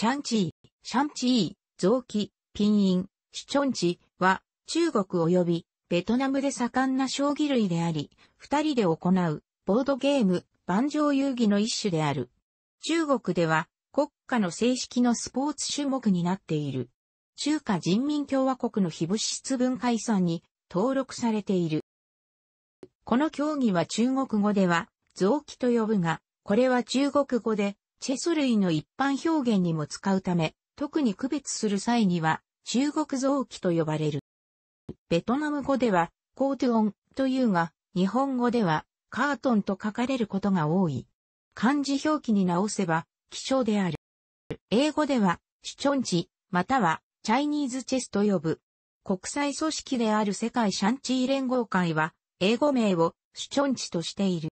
シャンチー、シャンチー、臓器、ピンイン、シチョンチは中国及びベトナムで盛んな将棋類であり、二人で行うボードゲーム、万丈遊戯の一種である。中国では国家の正式のスポーツ種目になっている。中華人民共和国の非物質文化遺産に登録されている。この競技は中国語では、臓器と呼ぶが、これは中国語で、チェス類の一般表現にも使うため、特に区別する際には、中国臓器と呼ばれる。ベトナム語では、コートゥオンというが、日本語では、カートンと書かれることが多い。漢字表記に直せば、希少である。英語では、シチョンチ、または、チャイニーズチェスと呼ぶ。国際組織である世界シャンチー連合会は、英語名をシチョンチとしている。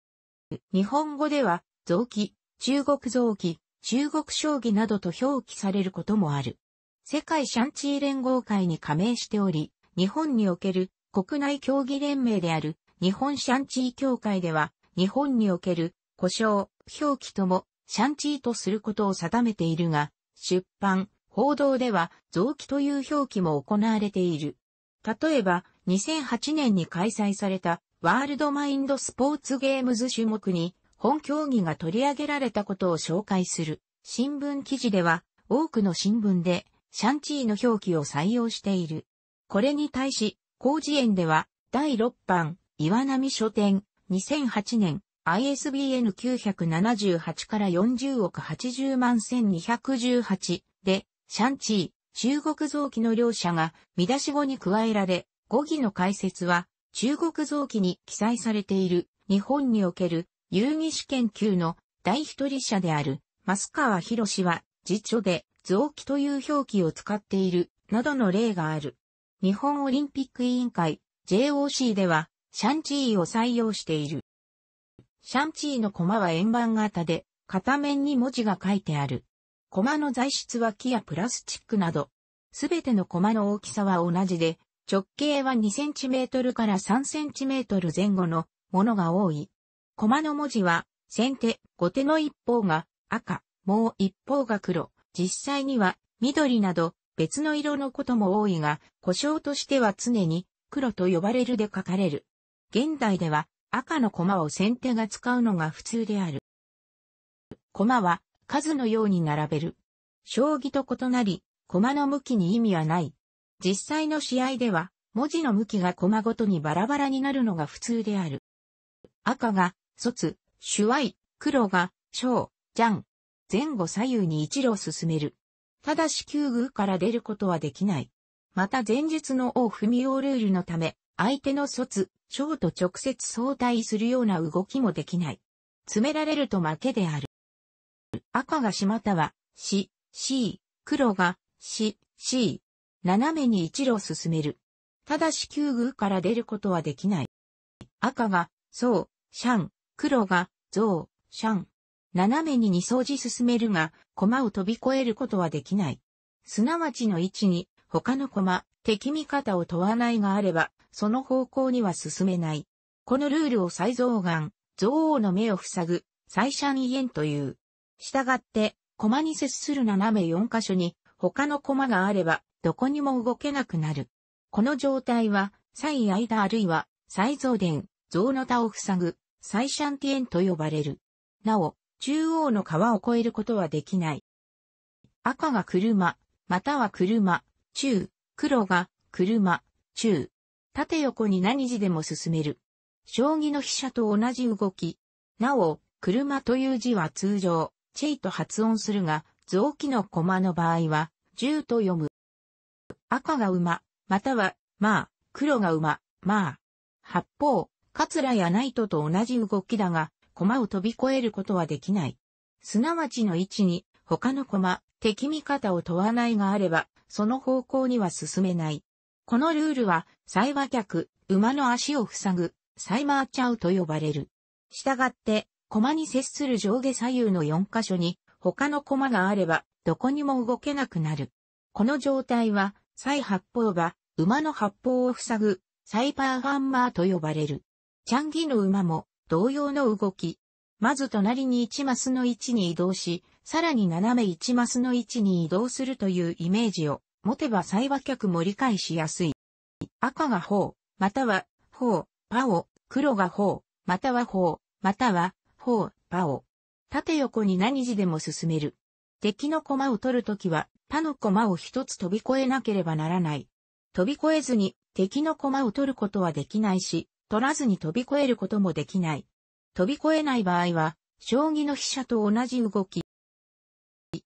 日本語では、臓器中国臓器、中国将棋などと表記されることもある。世界シャンチー連合会に加盟しており、日本における国内競技連盟である日本シャンチー協会では、日本における故障、表記ともシャンチーとすることを定めているが、出版、報道では臓器という表記も行われている。例えば、2008年に開催されたワールドマインドスポーツゲームズ種目に本競技が取り上げられたことを紹介する新聞記事では多くの新聞でシャンチーの表記を採用している。これに対し、広辞苑では第6版岩波書店2008年 ISBN 978から40億80万1218でシャンチー中国臓器の両者が見出し語に加えられ語義の解説は中国臓器に記載されている日本における遊戯史研究の第一人者である、ワ川博シは、辞書で、臓器という表記を使っている、などの例がある。日本オリンピック委員会、JOC では、シャンチーを採用している。シャンチーの駒は円盤型で、片面に文字が書いてある。駒の材質は木やプラスチックなど。すべての駒の大きさは同じで、直径は 2cm から 3cm 前後のものが多い。駒の文字は、先手、後手の一方が赤、もう一方が黒、実際には緑など別の色のことも多いが、故障としては常に黒と呼ばれるで書かれる。現代では赤の駒を先手が使うのが普通である。駒は数のように並べる。将棋と異なり、駒の向きに意味はない。実際の試合では、文字の向きが駒ごとにバラバラになるのが普通である。赤が卒、手愛、黒が、小、ジャン。前後左右に一路進める。ただし旧宮から出ることはできない。また前述の王み王ルールのため、相手の卒、小と直接相対するような動きもできない。詰められると負けである。赤が島田は、し、し、黒が、し、し、斜めに一路進める。ただし旧宮から出ることはできない。赤が、そう、シャン、黒が、象、シャン。斜めに二掃除進めるが、駒を飛び越えることはできない。すなわちの位置に、他の駒、敵味方を問わないがあれば、その方向には進めない。このルールを再増眼、憎王の目を塞ぐ、再シャンイエンという。したがって、駒に接する斜め四箇所に、他の駒があれば、どこにも動けなくなる。この状態は、再間あるいは、再増殿、増の他を塞ぐ、サイシャンティエンと呼ばれる。なお、中央の川を越えることはできない。赤が車、または車、中、黒が、車、中。縦横に何時でも進める。将棋の飛車と同じ動き。なお、車という字は通常、チェイと発音するが、臓器の駒の場合は、銃と読む。赤が馬、または、まあ、黒が馬、まあ。八方、カツラやナイトと同じ動きだが、駒を飛び越えることはできない。すなわちの位置に、他の駒、敵味方を問わないがあれば、その方向には進めない。このルールは、サイバ客、馬の足を塞ぐ、サイマーチャウと呼ばれる。したがって、駒に接する上下左右の4箇所に、他の駒があれば、どこにも動けなくなる。この状態は、サイ八方馬、馬の八方を塞ぐ、サイパーハンマーと呼ばれる。チャンギの馬も同様の動き。まず隣に1マスの位置に移動し、さらに斜め1マスの位置に移動するというイメージを持てば裁判客も理解しやすい。赤が方、または方、パオ、黒が方、または方、または方、パオ。縦横に何時でも進める。敵の駒を取るときは、他の駒を一つ飛び越えなければならない。飛び越えずに敵の駒を取ることはできないし、取らずに飛び越えることもできない。飛び越えない場合は、将棋の飛車と同じ動き。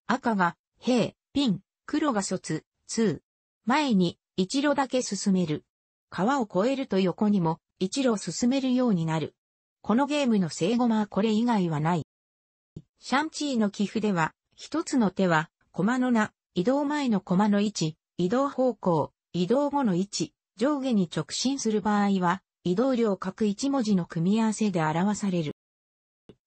赤が、平、ピン、黒が卒、2。前に、一路だけ進める。川を越えると横にも、一路進めるようになる。このゲームの正駒はこれ以外はない。シャンチーの寄付では、一つの手は、駒の名、移動前の駒の位置、移動方向、移動後の位置、上下に直進する場合は、移動量各1文字の組み合わせで表される。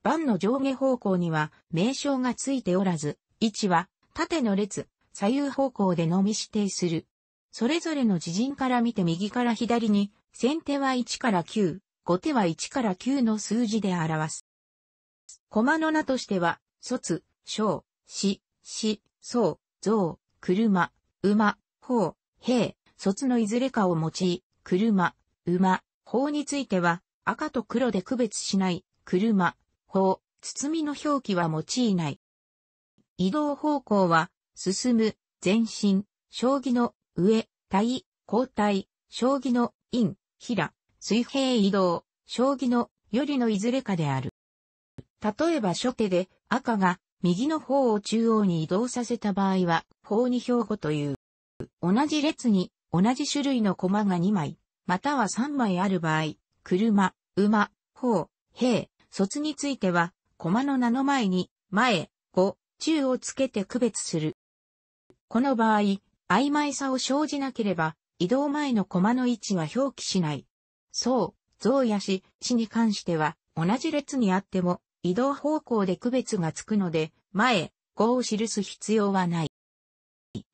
番の上下方向には名称がついておらず、位置は縦の列、左右方向でのみ指定する。それぞれの自陣から見て右から左に、先手は1から9、後手は1から9の数字で表す。駒の名としては、卒、小、死、死、僧、像、車、馬、砲、兵、卒のいずれかを用い、車、馬、法については、赤と黒で区別しない、車、法、包みの表記は用いない。移動方向は、進む、前進、将棋の上、対、交代、将棋の陰、平、水平移動、将棋のよりのいずれかである。例えば初手で赤が右の方を中央に移動させた場合は、法に標語という。同じ列に同じ種類の駒が2枚、または3枚ある場合、車、馬、砲、兵、卒については、駒の名の前に、前、後、中をつけて区別する。この場合、曖昧さを生じなければ、移動前の駒の位置は表記しない。そう、象やし、死に関しては、同じ列にあっても、移動方向で区別がつくので、前、後を記す必要はない。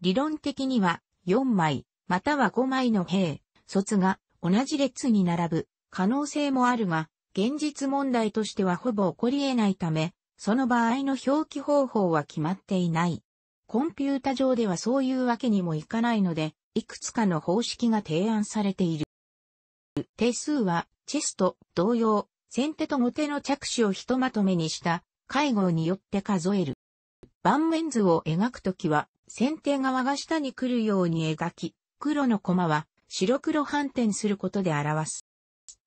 理論的には、4枚、または5枚の兵、卒が、同じ列に並ぶ可能性もあるが、現実問題としてはほぼ起こり得ないため、その場合の表記方法は決まっていない。コンピュータ上ではそういうわけにもいかないので、いくつかの方式が提案されている。定数は、チェスト同様、先手と後手の着手をひとまとめにした会合によって数える。盤面図を描くときは、先手側が下に来るように描き、黒の駒は白黒反転することで表す。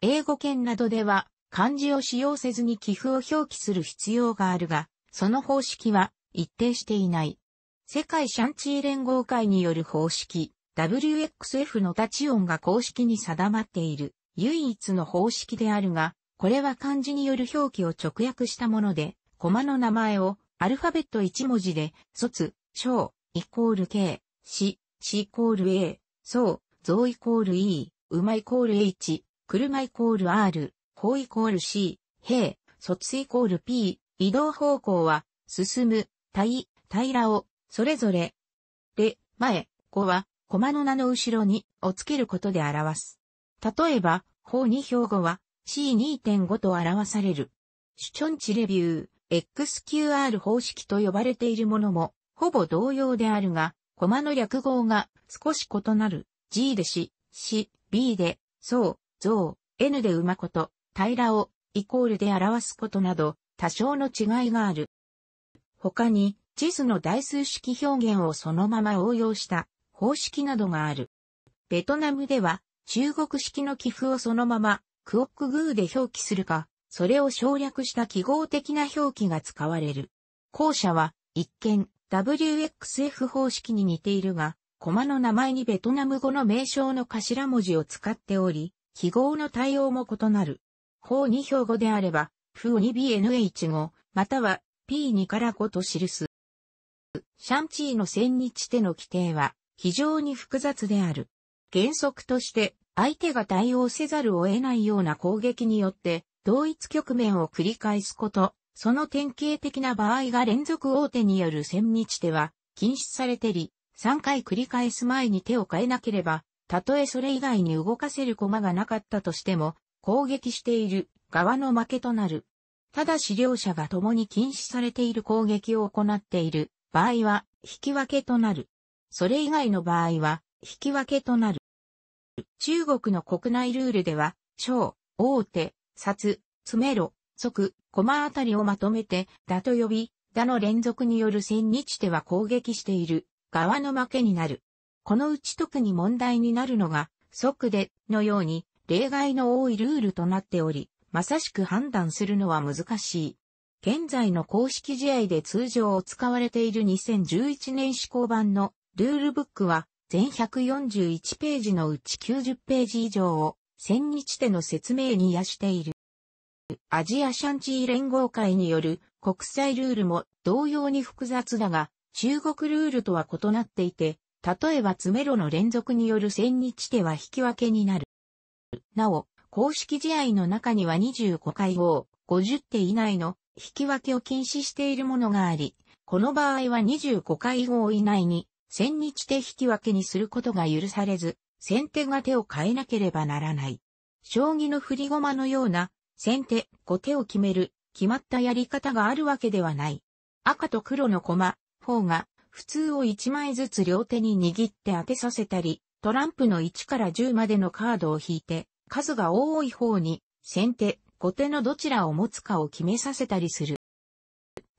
英語圏などでは漢字を使用せずに寄付を表記する必要があるが、その方式は一定していない。世界シャンチー連合会による方式、WXF の立ち音が公式に定まっている唯一の方式であるが、これは漢字による表記を直訳したもので、コマの名前をアルファベット1文字で、卒、小、イコール K、死、死イコール A、そう、像イコール E、馬イコール H、車イコール R、法イコール C、平、卒イコール P、移動方向は、進む、対、平を、それぞれ、で、前、語は、駒の名の後ろに、をつけることで表す。例えば、法2標語は、C2.5 と表される。主チョンチレビュー、XQR 方式と呼ばれているものも、ほぼ同様であるが、コマの略語が少し異なる。G でし、し、B で、そう、像、N で馬こと、平らを、イコールで表すことなど、多少の違いがある。他に、地図の代数式表現をそのまま応用した方式などがある。ベトナムでは、中国式の寄付をそのまま、クオックグーで表記するか、それを省略した記号的な表記が使われる。後者は、一見、WXF 方式に似ているが、駒の名前にベトナム語の名称の頭文字を使っており、記号の対応も異なる。法2標語であれば、フー 2BNH 語、または P2 から5と記す。シャンチーの千日手の規定は非常に複雑である。原則として相手が対応せざるを得ないような攻撃によって同一局面を繰り返すこと、その典型的な場合が連続大手による千日手は禁止されてり、3回繰り返す前に手を変えなければ、たとえそれ以外に動かせる駒がなかったとしても、攻撃している側の負けとなる。ただし両者が共に禁止されている攻撃を行っている場合は、引き分けとなる。それ以外の場合は、引き分けとなる。中国の国内ルールでは、小、大手、札、詰めろ、即、駒あたりをまとめて、打と呼び、打の連続による千日手は攻撃している側の負けになる。このうち特に問題になるのが、即でのように例外の多いルールとなっており、まさしく判断するのは難しい。現在の公式試合で通常使われている2011年試行版のルールブックは全141ページのうち90ページ以上を1000日での説明に癒している。アジアシャンチー連合会による国際ルールも同様に複雑だが中国ルールとは異なっていて、例えば詰めろの連続による千日手は引き分けになる。なお、公式試合の中には25回を50手以内の引き分けを禁止しているものがあり、この場合は25回合以内に千日手引き分けにすることが許されず、先手が手を変えなければならない。将棋の振り駒のような先手、後手を決める決まったやり方があるわけではない。赤と黒の駒、方が、普通を1枚ずつ両手に握って当てさせたり、トランプの1から10までのカードを引いて、数が多い方に、先手、後手のどちらを持つかを決めさせたりする。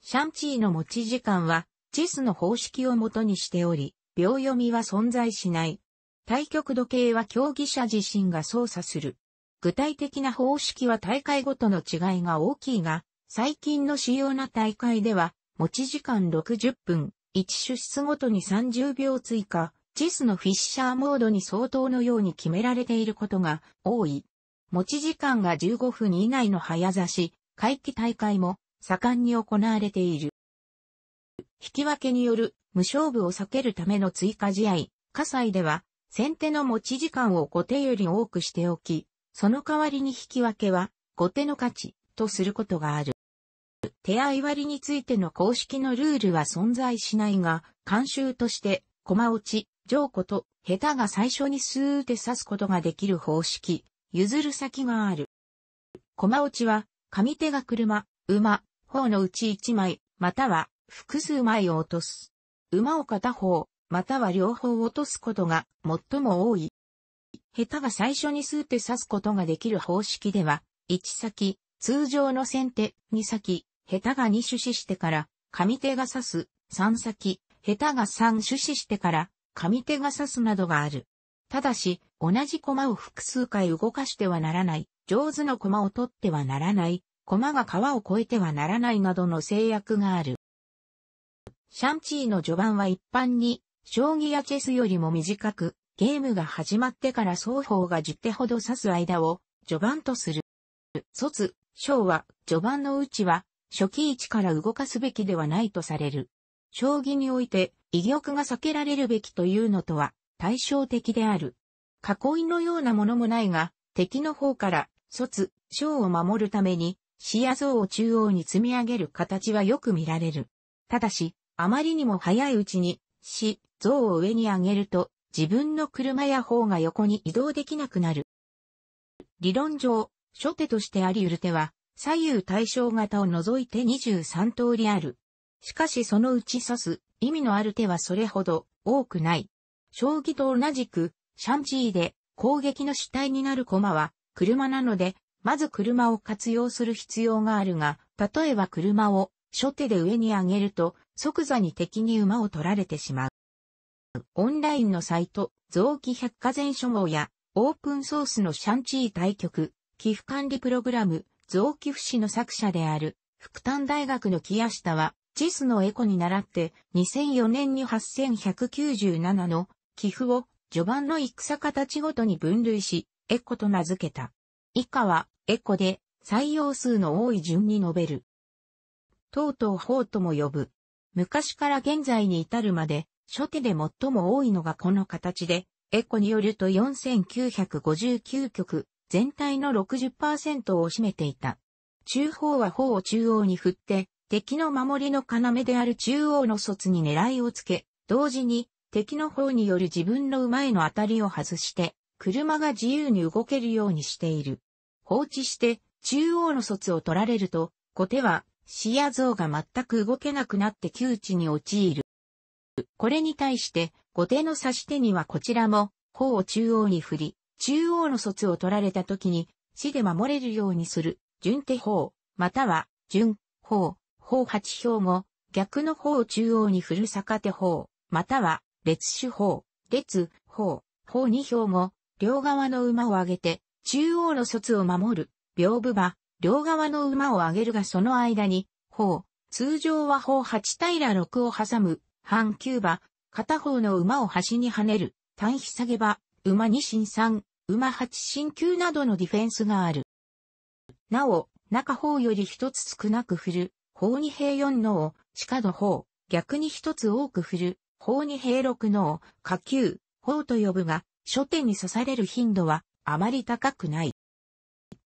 シャンチーの持ち時間は、チェスの方式をもとにしており、秒読みは存在しない。対局時計は競技者自身が操作する。具体的な方式は大会ごとの違いが大きいが、最近の主要な大会では、持ち時間60分、1種出ごとに30秒追加、JIS のフィッシャーモードに相当のように決められていることが多い。持ち時間が15分以内の早指し、回帰大会も盛んに行われている。引き分けによる無勝負を避けるための追加試合、火災では先手の持ち時間を後手より多くしておき、その代わりに引き分けは後手の勝ちとすることがある。手合割についての公式のルールは存在しないが、慣習として、駒落ち、上子と、下手が最初にスーて指すことができる方式、譲る先がある。駒落ちは、上手が車、馬、方のうち1枚、または複数枚を落とす。馬を片方、または両方落とすことが最も多い。下手が最初に数手指すことができる方式では、1先、通常の先手、2先、ヘタが2種子してから、上手が刺す、3先、ヘタが3種子してから、上手が刺すなどがある。ただし、同じ駒を複数回動かしてはならない、上手の駒を取ってはならない、駒が川を越えてはならないなどの制約がある。シャンチーの序盤は一般に、将棋やチェスよりも短く、ゲームが始まってから双方が10手ほど刺す間を、序盤とする。卒、章は、序盤のうちは、初期位置から動かすべきではないとされる。将棋において、威力が避けられるべきというのとは、対照的である。囲いのようなものもないが、敵の方から、卒、将を守るために、視野像を中央に積み上げる形はよく見られる。ただし、あまりにも早いうちに、死、像を上に上げると、自分の車や方が横に移動できなくなる。理論上、初手としてあり得る手は、左右対称型を除いて23通りある。しかしそのうち指す意味のある手はそれほど多くない。将棋と同じく、シャンチーで攻撃の主体になる駒は車なので、まず車を活用する必要があるが、例えば車を初手で上に上げると即座に敵に馬を取られてしまう。オンラインのサイト、臓器百科全書網やオープンソースのシャンチー対局、寄付管理プログラム、臓器不死の作者である、福丹大学の木下は、チスのエコに倣って、2004年に8197の寄付を序盤の戦形ごとに分類し、エコと名付けた。以下は、エコで、採用数の多い順に述べる。とうとう法とも呼ぶ。昔から現在に至るまで、初手で最も多いのがこの形で、エコによると4959曲、全体の60%を占めていた。中砲は砲を中央に振って、敵の守りの要である中央の卒に狙いをつけ、同時に敵の砲による自分の馬への当たりを外して、車が自由に動けるようにしている。放置して中央の卒を取られると、後手は視野像が全く動けなくなって窮地に陥る。これに対して後手の指し手にはこちらも砲を中央に振り、中央の卒を取られた時に、死で守れるようにする、順手法、または、順、法、法八表後、逆の方を中央に振る逆手法、または、列手法、列、法、法二表後、両側の馬を上げて、中央の卒を守る、屏風馬、両側の馬を上げるがその間に、法、通常は法八平六を挟む、半球馬、片方の馬を端に跳ねる、単飛下げ馬、馬二進三、馬八進級などのディフェンスがある。なお、中方より一つ少なく振る、方二平四のを、地下の方、逆に一つ多く振る、方二平六のを、下級、方と呼ぶが、初手に刺される頻度は、あまり高くない。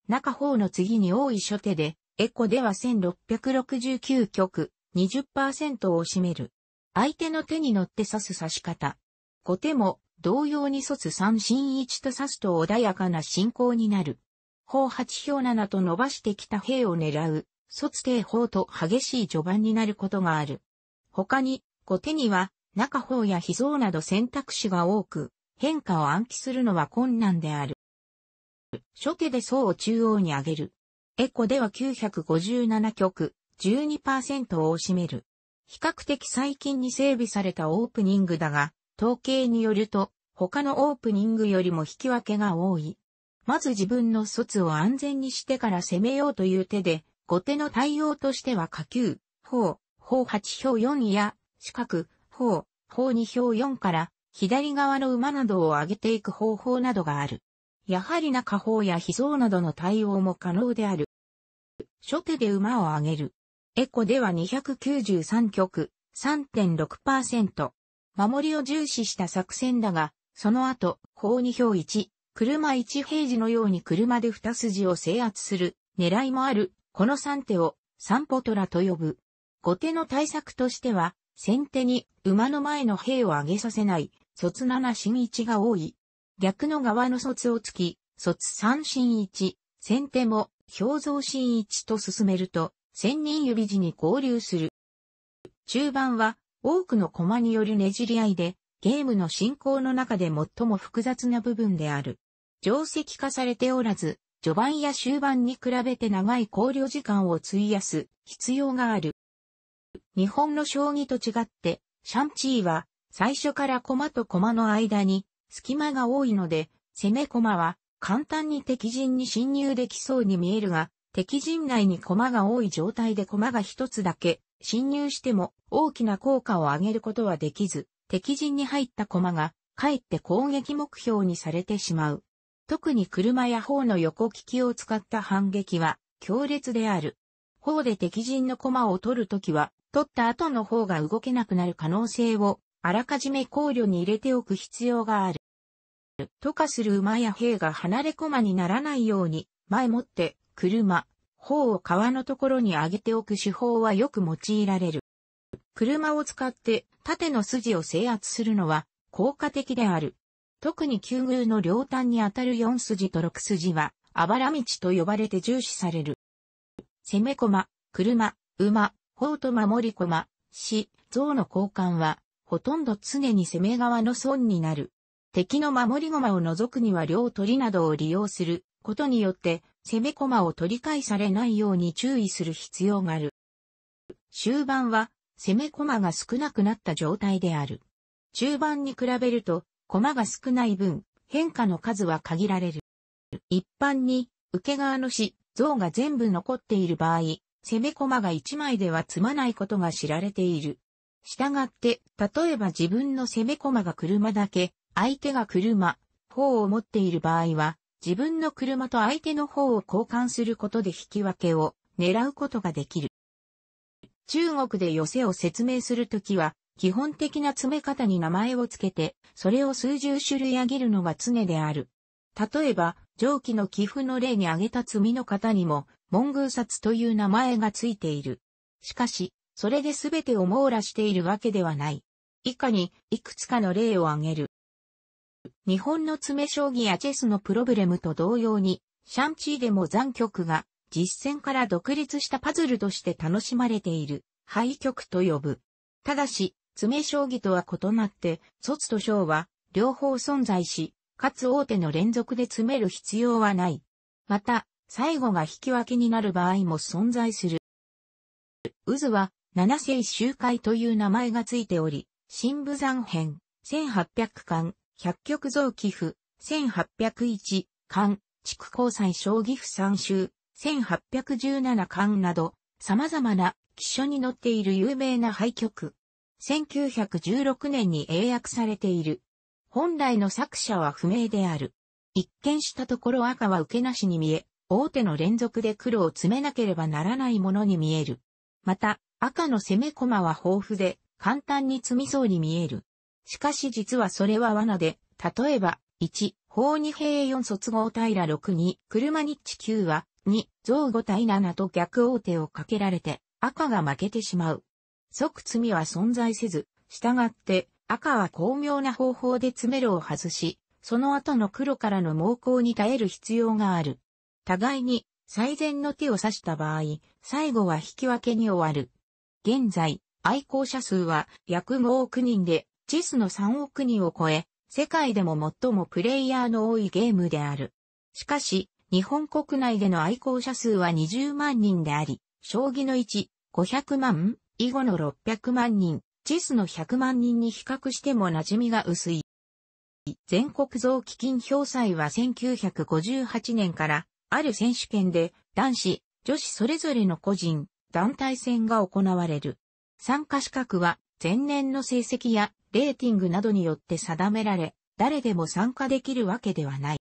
中方の次に多い初手で、エコでは1669局、20%を占める。相手の手に乗って刺す刺し方。後手も同様に卒三進一と指すと穏やかな進行になる。法八表七と伸ばしてきた兵を狙う、卒定法と激しい序盤になることがある。他に、後手には、中法や秘蔵など選択肢が多く、変化を暗記するのは困難である。初手で層を中央に上げる。エコでは957曲、12%を占める。比較的最近に整備されたオープニングだが、統計によると、他のオープニングよりも引き分けが多い。まず自分の卒を安全にしてから攻めようという手で、後手の対応としては下級、方、方8票4や、四角、方、方2票4から、左側の馬などを上げていく方法などがある。やはり中方や秘蔵などの対応も可能である。初手で馬を上げる。エコでは293曲、3.6%。守りを重視した作戦だが、その後、高2票1、車一平時のように車で二筋を制圧する狙いもある、この三手を三歩虎と呼ぶ。後手の対策としては、先手に馬の前の兵を上げさせない、卒七進一が多い。逆の側の卒を突き、卒三進一、先手も表像進一と進めると、千人指示に合流する。中盤は多くのコマによるねじり合いで、ゲームの進行の中で最も複雑な部分である。定石化されておらず、序盤や終盤に比べて長い考慮時間を費やす必要がある。日本の将棋と違って、シャンチーは最初から駒と駒の間に隙間が多いので、攻め駒は簡単に敵陣に侵入できそうに見えるが、敵陣内に駒が多い状態で駒が一つだけ侵入しても大きな効果を上げることはできず、敵陣に入った駒が、かえって攻撃目標にされてしまう。特に車や砲の横利きを使った反撃は強烈である。砲で敵陣の駒を取るときは、取った後の方が動けなくなる可能性を、あらかじめ考慮に入れておく必要がある。とかする馬や兵が離れ駒にならないように、前もって、車、頬を皮のところに上げておく手法はよく用いられる。車を使って縦の筋を制圧するのは効果的である。特に旧宮の両端にあたる4筋と6筋は、あばら道と呼ばれて重視される。攻め駒、車、馬、砲と守り駒、死、像の交換は、ほとんど常に攻め側の損になる。敵の守り駒を除くには両取りなどを利用することによって、攻め駒を取り返されないように注意する必要がある。終盤は攻め駒が少なくなった状態である。中盤に比べると駒が少ない分変化の数は限られる。一般に受け側の死、像が全部残っている場合、攻め駒が一枚では詰まないことが知られている。従って、例えば自分の攻め駒が車だけ、相手が車、砲を持っている場合は、自分の車と相手の方を交換することで引き分けを狙うことができる。中国で寄せを説明するときは、基本的な詰め方に名前をつけて、それを数十種類あげるのが常である。例えば、上記の寄付の例に挙げた罪の方にも、文宮札という名前がついている。しかし、それで全てを網羅しているわけではない。以下に、いくつかの例を挙げる。日本の詰将棋やチェスのプロブレムと同様に、シャンチーでも残局が実戦から独立したパズルとして楽しまれている廃局と呼ぶ。ただし、詰将棋とは異なって、卒と将は両方存在し、かつ大手の連続で詰める必要はない。また、最後が引き分けになる場合も存在する。渦は、七世集周回という名前がついており、新武山編、1800巻、百曲像寄付、1801、巻、築交際小岐阜三州、1817巻など、様々な記書に載っている有名な廃曲。1916年に英訳されている。本来の作者は不明である。一見したところ赤は受けなしに見え、大手の連続で黒を詰めなければならないものに見える。また、赤の攻め駒は豊富で、簡単に積みそうに見える。しかし実はそれは罠で、例えば、1、法2平4卒号平6に、車日地9は、2、増5対7と逆王手をかけられて、赤が負けてしまう。即罪は存在せず、従って、赤は巧妙な方法で詰めろを外し、その後の黒からの猛攻に耐える必要がある。互いに、最善の手を指した場合、最後は引き分けに終わる。現在、愛好者数は約5億人で、チェスの3億人を超え、世界でも最もプレイヤーの多いゲームである。しかし、日本国内での愛好者数は20万人であり、将棋の1、500万囲碁の600万人、チェスの100万人に比較しても馴染みが薄い。全国増基金表彩は1958年からある選手権で男子、女子それぞれの個人、団体戦が行われる。参加資格は前年の成績やレーティングなどによって定められ、誰でも参加できるわけではない。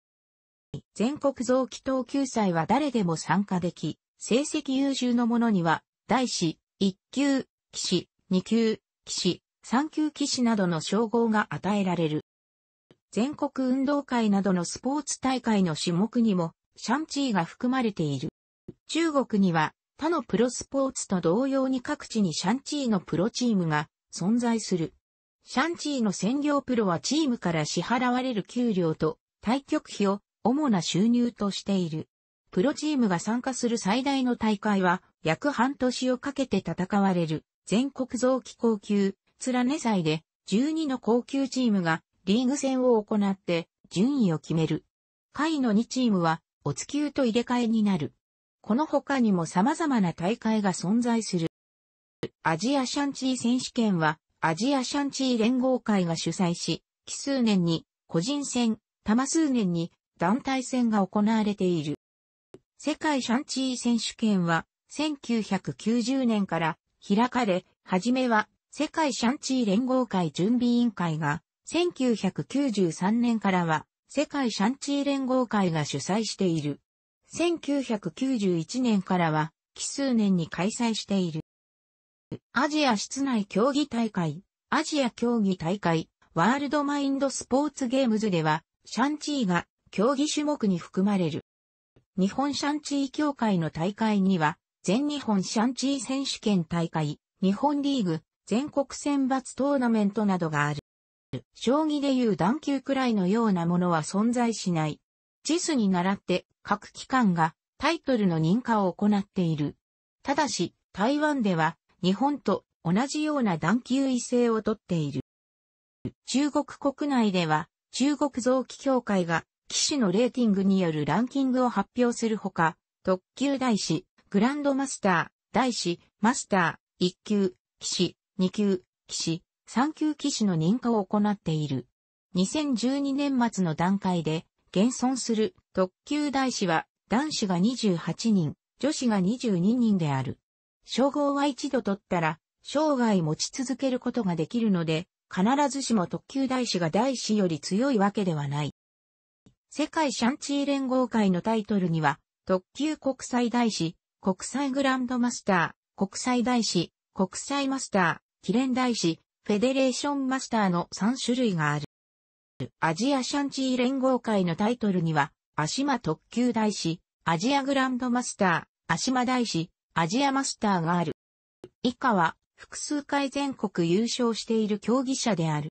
全国臓器等級祭は誰でも参加でき、成績優秀の者には、大師、一級、騎士、二級、騎士、三級騎士などの称号が与えられる。全国運動会などのスポーツ大会の種目にも、シャンチーが含まれている。中国には、他のプロスポーツと同様に各地にシャンチーのプロチームが存在する。シャンチーの専業プロはチームから支払われる給料と対局費を主な収入としている。プロチームが参加する最大の大会は約半年をかけて戦われる全国臓器高級、連ね祭で12の高級チームがリーグ戦を行って順位を決める。下位の2チームはお月給と入れ替えになる。この他にも様々な大会が存在する。アジアシャンチー選手権は、アジアシャンチー連合会が主催し、奇数年に個人戦、多数年に団体戦が行われている。世界シャンチー選手権は、1990年から開かれ、はじめは世界シャンチー連合会準備委員会が、1993年からは世界シャンチー連合会が主催している。1991年からは奇数年に開催している。アジア室内競技大会、アジア競技大会、ワールドマインドスポーツゲームズでは、シャンチーが競技種目に含まれる。日本シャンチー協会の大会には、全日本シャンチー選手権大会、日本リーグ、全国選抜トーナメントなどがある。将棋でいう段級くらいのようなものは存在しない。ジスに倣って各機関がタイトルの認可を行っている。ただし、台湾では日本と同じような段級異性をとっている。中国国内では、中国臓器協会が、騎士のレーティングによるランキングを発表するほか、特級大使、グランドマスター、大使、マスター、1級、騎士、2級、騎士、3級騎士の認可を行っている。2012年末の段階で、現存する特級大使は、男子が28人、女子が22人である。称号は一度取ったら、生涯持ち続けることができるので、必ずしも特級大使が大使より強いわけではない。世界シャンチー連合会のタイトルには、特級国際大使、国際グランドマスター、国際大使、国際マスター、記念大使、フェデレーションマスターの3種類がある。アジアシャンチー連合会のタイトルには、アシマ特級大使、アジアグランドマスター、アシマ大使、アジアマスターがある。以下は、複数回全国優勝している競技者である。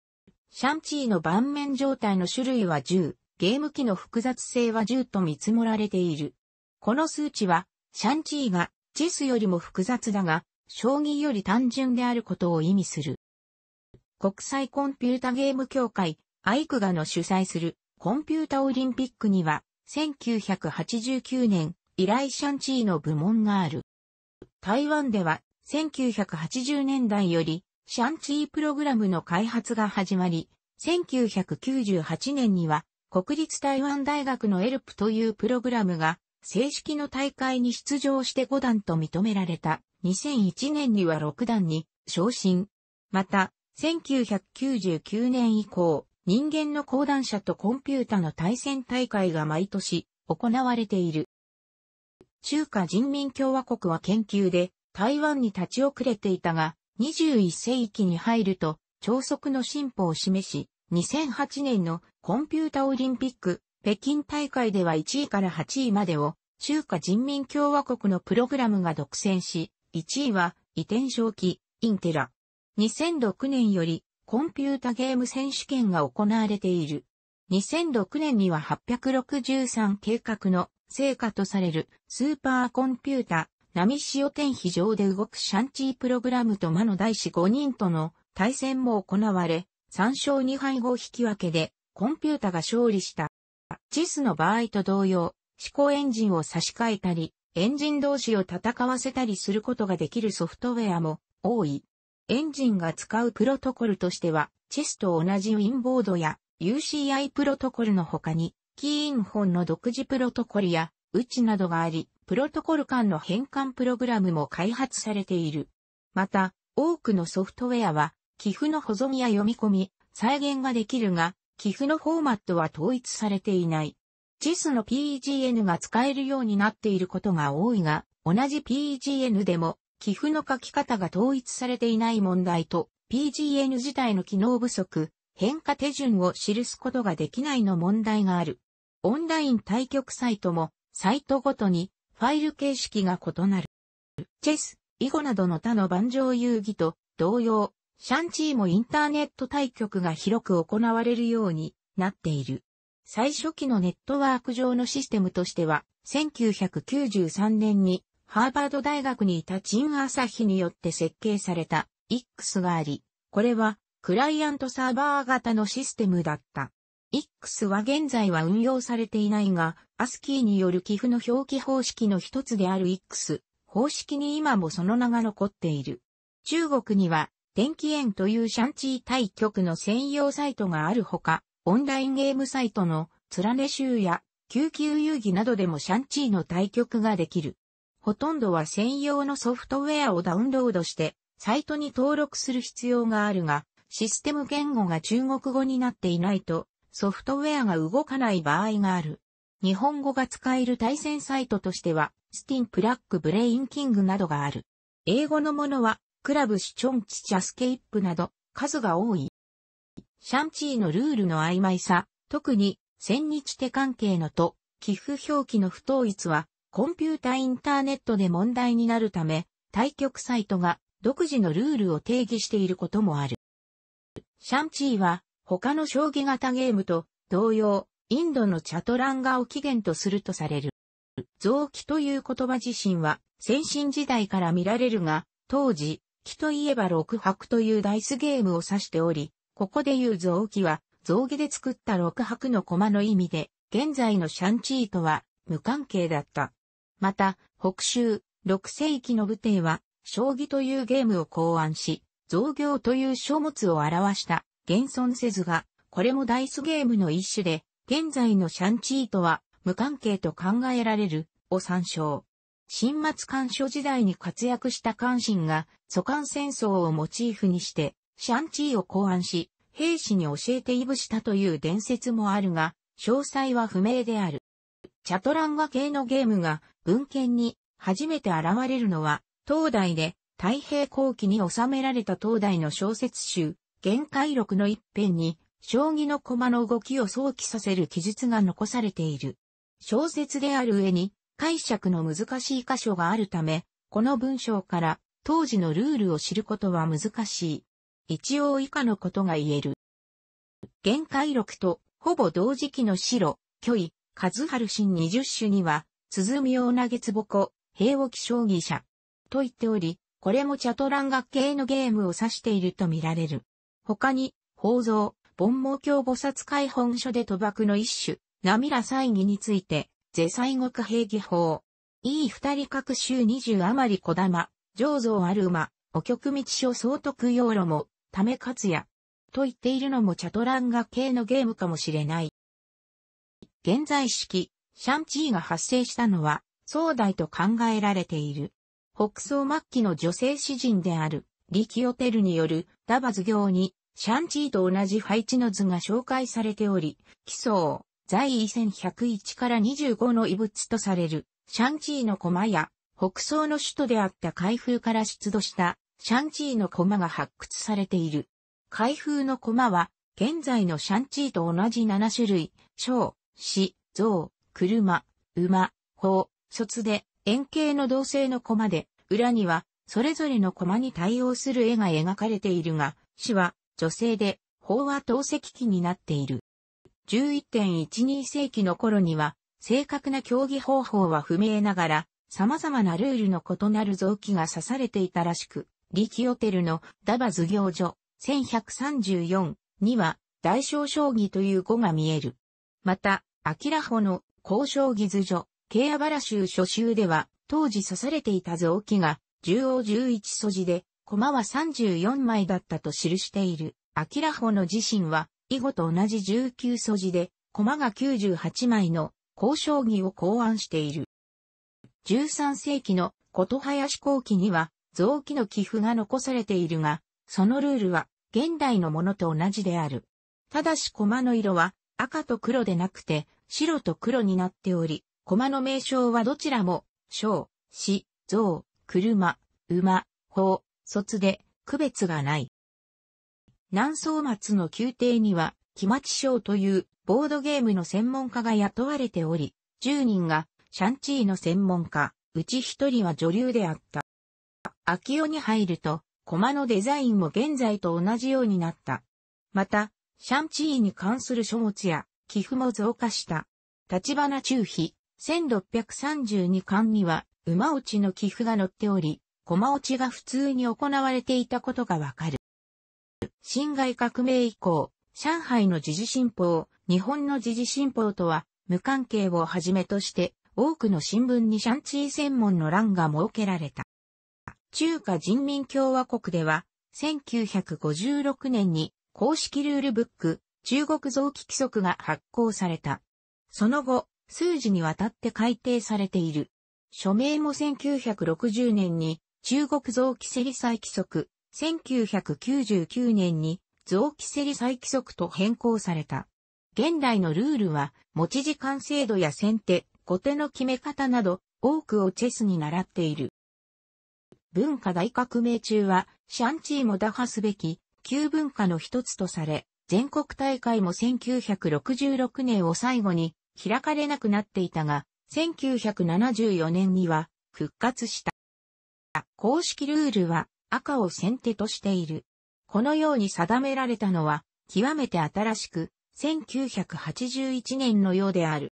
シャンチーの盤面状態の種類は10、ゲーム機の複雑性は10と見積もられている。この数値は、シャンチーが、チェスよりも複雑だが、将棋より単純であることを意味する。国際コンピュータゲーム協会、アイクガの主催するコンピュータオリンピックには、1989年、以来シャンチーの部門がある。台湾では1980年代よりシャンチープログラムの開発が始まり、1998年には国立台湾大学のエルプというプログラムが正式の大会に出場して5段と認められた。2001年には6段に昇進。また、1999年以降、人間の講談社とコンピュータの対戦大会が毎年行われている。中華人民共和国は研究で台湾に立ち遅れていたが、21世紀に入ると、超速の進歩を示し、2008年のコンピュータオリンピック、北京大会では1位から8位までを、中華人民共和国のプログラムが独占し、1位は移転正規、インテラ。2006年よりコンピュータゲーム選手権が行われている。2006年には863計画の成果とされるスーパーコンピュータ、波潮天非上で動くシャンチープログラムと魔の大使5人との対戦も行われ、3勝2敗後引き分けで、コンピュータが勝利した。チスの場合と同様、思考エンジンを差し替えたり、エンジン同士を戦わせたりすることができるソフトウェアも多い。エンジンが使うプロトコルとしては、チェスと同じウィンボードや UCI プロトコルの他に、キーイン本の独自プロトコルや、うちなどがあり、プロトコル間の変換プログラムも開発されている。また、多くのソフトウェアは、寄付の保存や読み込み、再現ができるが、寄付のフォーマットは統一されていない。JIS の p g n が使えるようになっていることが多いが、同じ p g n でも、寄付の書き方が統一されていない問題と、PGN 自体の機能不足、変化手順を記すことができないの問題がある。オンライン対局サイトも、サイトごとにファイル形式が異なる。チェス、囲碁などの他の盤上遊戯と同様、シャンチーもインターネット対局が広く行われるようになっている。最初期のネットワーク上のシステムとしては、1993年にハーバード大学にいたチン・アサヒによって設計された X があり、これはクライアントサーバー型のシステムだった。X は現在は運用されていないが、ASCII による寄付の表記方式の一つである X 方式に今もその名が残っている。中国には、電気園というシャンチー対局の専用サイトがあるほか、オンラインゲームサイトのつらね州や救急遊戯などでもシャンチーの対局ができる。ほとんどは専用のソフトウェアをダウンロードして、サイトに登録する必要があるが、システム言語が中国語になっていないと、ソフトウェアが動かない場合がある。日本語が使える対戦サイトとしては、スティンプラックブレインキングなどがある。英語のものは、クラブシチョンチチャスケイップなど、数が多い。シャンチーのルールの曖昧さ、特に、千日手関係のと、寄付表記の不統一は、コンピュータインターネットで問題になるため、対局サイトが独自のルールを定義していることもある。シャンチーは他の将棋型ゲームと同様、インドのチャトランガを起源とするとされる。臓器という言葉自身は先進時代から見られるが、当時、木といえば六白というダイスゲームを指しており、ここでいう臓器は、臓器で作った六白の駒の意味で、現在のシャンチーとは無関係だった。また、北州、六世紀の武帝は、将棋というゲームを考案し、造業という書物を表した現存せずが、これもダイスゲームの一種で、現在のシャンチーとは無関係と考えられるを参照。新末干渉時代に活躍した関心が、祖官戦争をモチーフにして、シャンチーを考案し、兵士に教えていぶしたという伝説もあるが、詳細は不明である。チャトランガ系のゲームが文献に初めて現れるのは、東大で太平後期に収められた東大の小説集、限界録の一辺に、将棋の駒の動きを想起させる記述が残されている。小説である上に、解釈の難しい箇所があるため、この文章から当時のルールを知ることは難しい。一応以下のことが言える。限界録とほぼ同時期の白、虚位、和春新20種には、鼓を投げつぼこ、平置将棋者。と言っており、これもチャトラン学系のゲームを指しているとみられる。他に、宝蔵、盆毛教菩薩会本書で賭博の一種、涙祭儀について、是西国平義法。E 二人各州二十余り小玉、上蔵ある馬、お曲道書総督用路も、ためかつや。と言っているのもチャトランガ系のゲームかもしれない。現在式、シャンチーが発生したのは、壮大と考えられている。北宋末期の女性詩人である、リキオテルによるダバズ行にシャンチーと同じ配置の図が紹介されており、基礎在位1101から25の遺物とされる、シャンチーの駒や、北宋の首都であった開封から出土した、シャンチーの駒が発掘されている。開封の駒は、現在のシャンチーと同じ7種類、小、死、象、車、馬、砲、卒で、円形の同性の駒で、裏には、それぞれの駒に対応する絵が描かれているが、死は、女性で、法は透析期になっている。11.12世紀の頃には、正確な競技方法は不明ながら、様々なルールの異なる臓器が刺されていたらしく、リキオテルのダバ図行所1134には大小将棋という語が見える。また、アキラホの交渉技図所、ケアバラ州初州では当時刺されていた臓器が十王十一素地で駒は34枚だったと記している。キラホの自身は、以後と同じ19素地で、駒が98枚の交渉儀を考案している。13世紀の琴林後期には、臓器の寄付が残されているが、そのルールは、現代のものと同じである。ただし駒の色は、赤と黒でなくて、白と黒になっており、駒の名称はどちらも、小、死、象、車、馬、砲、卒で、区別がない。南総松の宮廷には、木町省というボードゲームの専門家が雇われており、10人がシャンチーの専門家、うち1人は女流であった。秋代に入ると、駒のデザインも現在と同じようになった。また、シャンチーに関する書物や寄付も増加した。立花中妃、1632巻には馬落ちの寄付が載っており、駒落ちが普通に行われていたことがわかる。辛亥革命以降、上海の時事新報、日本の時事新報とは、無関係をはじめとして、多くの新聞にシャンチー専門の欄が設けられた。中華人民共和国では、1956年に公式ルールブック、中国臓器規則が発行された。その後、数字にわたって改定されている。署名も1960年に中国臓器セリ再規則、1999年に臓器セリ再規則と変更された。現代のルールは、持ち時間制度や先手、後手の決め方など、多くをチェスに習っている。文化大革命中は、シャンチーも打破すべき、旧文化の一つとされ、全国大会も1966年を最後に開かれなくなっていたが、1974年には復活した。公式ルールは赤を先手としている。このように定められたのは極めて新しく1981年のようである。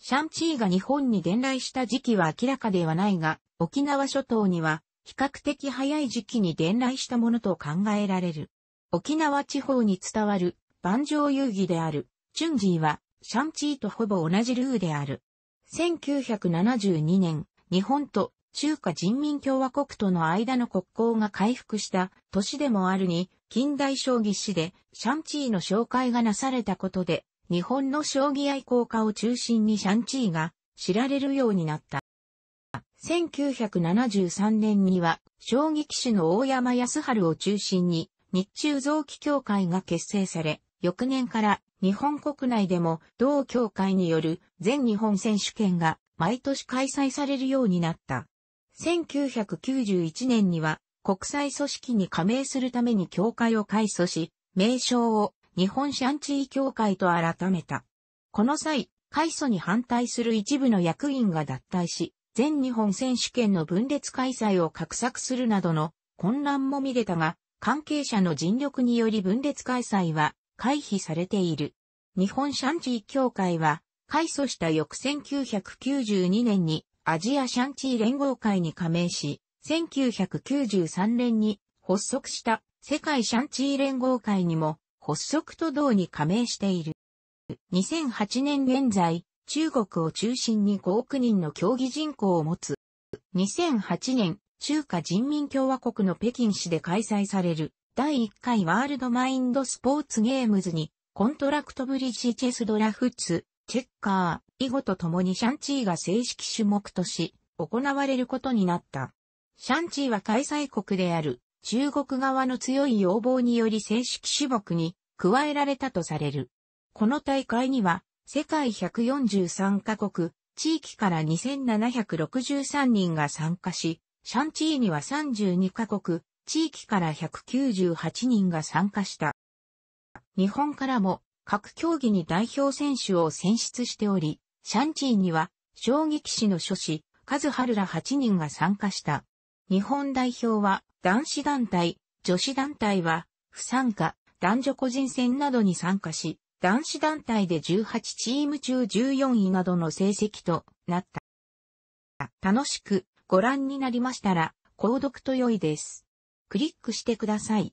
シャンチーが日本に伝来した時期は明らかではないが、沖縄諸島には比較的早い時期に伝来したものと考えられる。沖縄地方に伝わる万丈遊戯であるチュンジーはシャンチーとほぼ同じルーである。1972年、日本と中華人民共和国との間の国交が回復した年でもあるに、近代将棋史でシャンチーの紹介がなされたことで、日本の将棋愛好家を中心にシャンチーが知られるようになった。1973年には、将棋騎手の大山康春を中心に、日中臓器協会が結成され、翌年から日本国内でも同協会による全日本選手権が毎年開催されるようになった。1991年には国際組織に加盟するために協会を改組し、名称を日本シャンチー協会と改めた。この際、改組に反対する一部の役員が脱退し、全日本選手権の分裂開催を画策するなどの混乱も見れたが、関係者の尽力により分裂開催は回避されている。日本シャンチー協会は、改組した翌1992年にアジアシャンチー連合会に加盟し、1993年に発足した世界シャンチー連合会にも発足と同に加盟している。2008年現在、中国を中心に5億人の競技人口を持つ。2008年、中華人民共和国の北京市で開催される第1回ワールドマインドスポーツゲームズにコントラクトブリッジチェスドラフツ、チェッカー、以後と共にシャンチーが正式種目とし、行われることになった。シャンチーは開催国である中国側の強い要望により正式種目に加えられたとされる。この大会には世界143カ国、地域から2763人が参加し、シャンチーには32カ国、地域から198人が参加した。日本からも各競技に代表選手を選出しており、シャンチーには、将棋騎士の諸子、数春ら8人が参加した。日本代表は、男子団体、女子団体は、不参加、男女個人戦などに参加し、男子団体で18チーム中14位などの成績となった。楽しくご覧になりましたら、購読と良いです。クリックしてください。